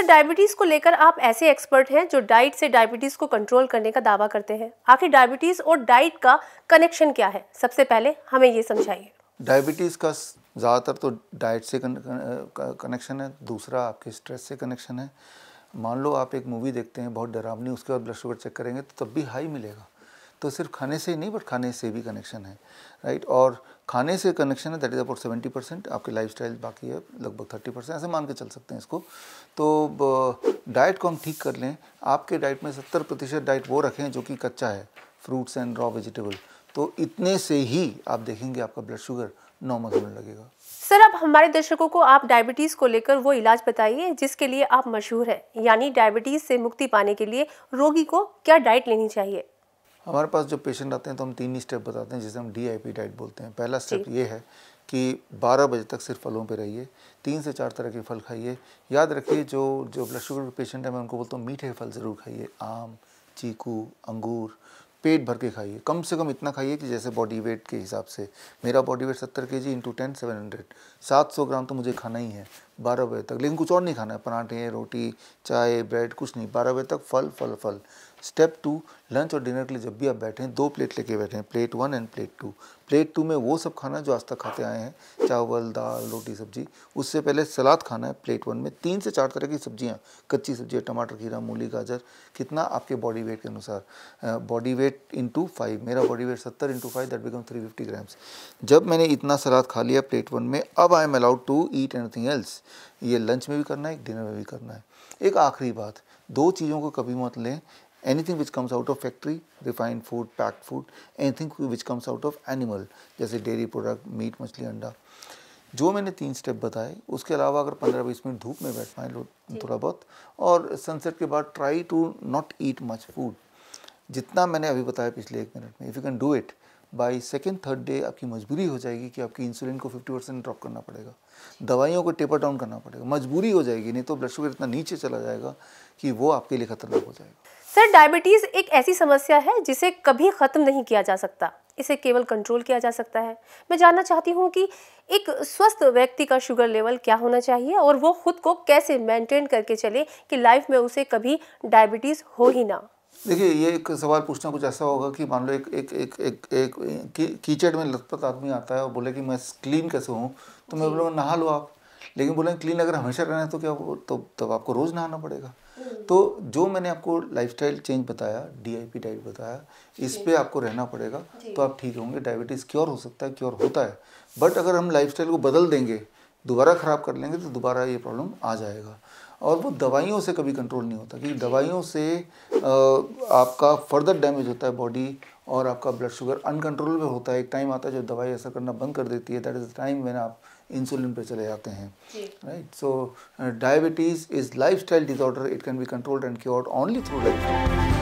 Sir diabetes को लेकर आप ऐसे एक्सपर्ट हैं जो डाइट से डायबिटीज़ को कंट्रोल करने का दावा करते हैं आखिर डायबिटीज़ और डाइट का कनेक्शन क्या है सबसे पहले हमें ये समझाइए डायबिटीज़ का ज़्यादातर तो डाइट से कनेक्शन है दूसरा आपके स्ट्रेस से कनेक्शन है मान लो आप एक मूवी देखते हैं बहुत डरावनी उसके बाद ब्लड शुगर चेक करेंगे तो तब भी हाई मिलेगा तो सिर्फ खाने से ही नहीं बट खाने से भी कनेक्शन है राइट और खाने से कनेक्शन है that is about seventy percent आपकी लाइफ स्टाइल बाकी है लगभग थर्टी परसेंट ऐसे मान के चल सकते हैं इसको तो डाइट को हम ठीक कर लें आपके डाइट में सत्तर प्रतिशत डाइट वो रखें जो कि कच्चा है फ्रूट्स एंड रॉ वेजिटेबल तो इतने से ही आप देखेंगे आपका ब्लड शुगर नॉर्मल होने लगेगा सर आप हमारे दर्शकों को आप डायबिटीज़ को लेकर वो इलाज बताइए जिसके लिए आप मशहूर हैं यानी डायबिटीज़ से मुक्ति पाने के लिए रोगी को क्या डाइट लेनी चाहिए हमारे पास जो पेशेंट आते हैं तो हम तीन ही स्टेप बताते हैं जिसे हम डी डाइट बोलते हैं पहला स्टेप ये है कि 12 बजे तक सिर्फ फलों पे रहिए तीन से चार तरह के फल खाइए याद रखिए जो जो ब्लड शुगर के पेशेंट है मैं उनको बोलता हूँ मीठे फल ज़रूर खाइए आम चीकू अंगूर पेट भर के खाइए कम से कम इतना खाइए कि जैसे बॉडी वेट के हिसाब से मेरा बॉडी वेट सत्तर K G into ten seven hundred सात सौ ग्राम तो मुझे खाना ही है बारह बजे तक लेकिन कुछ और नहीं खाना है पराठे रोटी चाय ब्रेड कुछ नहीं बारह बजे तक फल फल फल स्टेप टू लंच और डिनर के लिए जब भी आप बैठे हैं दो प्लेट लेके बैठे हैं plate one and plate two plate two में वो सब खाना जो आज तक खाते आए हैं चावल दाल रोटी सब्जी उससे पहले सलाद खाना है प्लेट वन में तीन से चार तरह की सब्जियाँ कच्ची सब्जियाँ टमाटर खीरा मूली गाजर कितना आपके बॉडी वेट के अनुसार बॉडी वेट इंटू फाइव मेरा बॉडी वेट सत्तर into five that become three fifty grams जब मैंने इतना सलाद खा लिया प्लेट वन में अब I am allowed to eat anything else ये लंच में भी करना है डिनर में भी करना है एक आखिरी बात दो चीज़ों को कभी मत लें anything which comes out of factory refined food packed food anything which comes out of animal जैसे डेयरी प्रोडक्ट मीट मछली अंडा जो मैंने तीन स्टेप बताए उसके अलावा अगर पंद्रह बीस मिनट धूप में बैठ पाए थोड़ा बहुत और सनसेट के बाद try to not eat much food जितना मैंने अभी बताया पिछले एक मिनट में if you can do it by second third day आपकी मजबूरी हो जाएगी कि आपकी इंसुलिन को 50 परसेंट ड्रॉप करना पड़ेगा दवाइयों को टेपर डाउन करना पड़ेगा मजबूरी हो जाएगी नहीं तो ब्लड शुगर इतना नीचे चला जाएगा कि वो आपके लिए खतरनाक हो जाएगा सर डायबिटीज़ एक ऐसी समस्या है जिसे कभी ख़त्म नहीं किया जा सकता इसे केवल कंट्रोल किया जा सकता है मैं जानना चाहती हूँ कि एक स्वस्थ व्यक्ति का शुगर लेवल क्या होना चाहिए और वो खुद को कैसे मेंटेन करके चले कि लाइफ में उसे कभी डायबिटीज़ हो ही ना देखिए ये एक सवाल पूछना कुछ ऐसा होगा कि मान लो एक एक एक एक, एक, कीचड़ में लथपथ आदमी आता है और बोले कि मैं क्लीन कैसे हूँ तो मैं बोलूँगा नहा लो आप लेकिन बोले क्लीन अगर हमेशा रहना है तो क्या तो तब तो आपको रोज़ नहाना पड़ेगा हम्म। तो जो मैंने आपको लाइफस्टाइल चेंज बताया डीआईपी डाइट बताया इस पर आपको रहना पड़ेगा तो आप ठीक होंगे डायबिटीज़ क्योर हो सकता है क्योर होता है बट अगर हम लाइफस्टाइल को बदल देंगे दोबारा ख़राब कर लेंगे तो दोबारा ये प्रॉब्लम आ जाएगा और वो दवाइयों से कभी कंट्रोल नहीं होता क्योंकि दवाइयों से आपका फर्दर डैमेज होता है बॉडी और आपका ब्लड शुगर अनकंट्रोल में होता है एक टाइम आता है जब दवाई असर करना बंद कर देती है that is the time when आप इंसुलिन पे चले जाते हैं right so diabetes is life style disorder it can be controlled and cured only through life